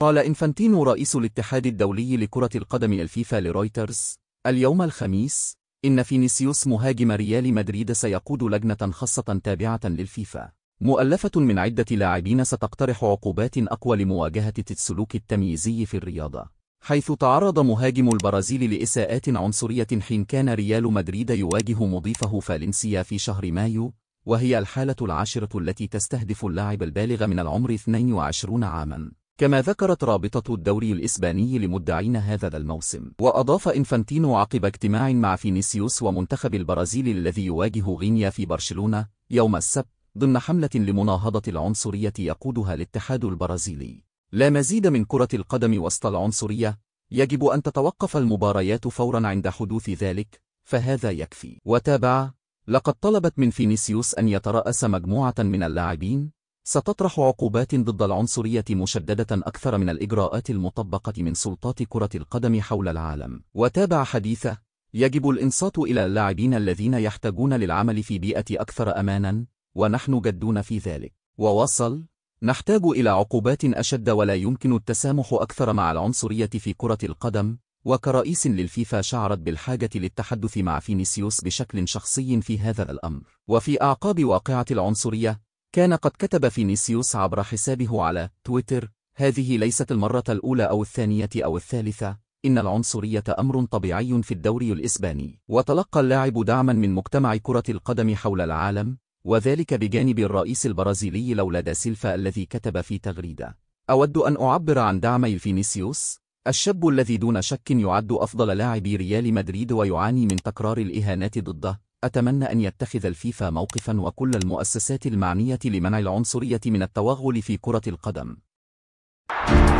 قال إنفانتينو رئيس الاتحاد الدولي لكرة القدم الفيفا لرويترز اليوم الخميس إن فينيسيوس مهاجم ريال مدريد سيقود لجنة خاصة تابعة للفيفا مؤلفة من عدة لاعبين ستقترح عقوبات أقوى لمواجهة السلوك التمييزي في الرياضة حيث تعرض مهاجم البرازيل لإساءات عنصرية حين كان ريال مدريد يواجه مضيفه فالنسيا في شهر مايو وهي الحالة العاشرة التي تستهدف اللاعب البالغ من العمر 22 عاماً كما ذكرت رابطة الدوري الإسباني لمدعين هذا الموسم وأضاف إنفانتينو عقب اجتماع مع فينيسيوس ومنتخب البرازيل الذي يواجه غينيا في برشلونة يوم السبت ضمن حملة لمناهضة العنصرية يقودها الاتحاد البرازيلي لا مزيد من كرة القدم وسط العنصرية يجب أن تتوقف المباريات فورا عند حدوث ذلك فهذا يكفي وتابع لقد طلبت من فينيسيوس أن يترأس مجموعة من اللاعبين ستطرح عقوبات ضد العنصرية مشددة أكثر من الإجراءات المطبقة من سلطات كرة القدم حول العالم وتابع حديثه يجب الإنصات إلى اللاعبين الذين يحتاجون للعمل في بيئة أكثر أمانا ونحن جدون في ذلك ووصل نحتاج إلى عقوبات أشد ولا يمكن التسامح أكثر مع العنصرية في كرة القدم وكرئيس للفيفا شعرت بالحاجة للتحدث مع فينيسيوس بشكل شخصي في هذا الأمر وفي أعقاب واقعة العنصرية كان قد كتب فينيسيوس عبر حسابه على تويتر هذه ليست المرة الأولى أو الثانية أو الثالثة إن العنصرية أمر طبيعي في الدوري الإسباني وتلقى اللاعب دعما من مجتمع كرة القدم حول العالم وذلك بجانب الرئيس البرازيلي لولادا سيلفا الذي كتب في تغريدة أود أن أعبر عن دعمي فينيسيوس الشاب الذي دون شك يعد أفضل لاعبي ريال مدريد ويعاني من تكرار الإهانات ضده أتمنى أن يتخذ الفيفا موقفا وكل المؤسسات المعنية لمنع العنصرية من التوغل في كرة القدم.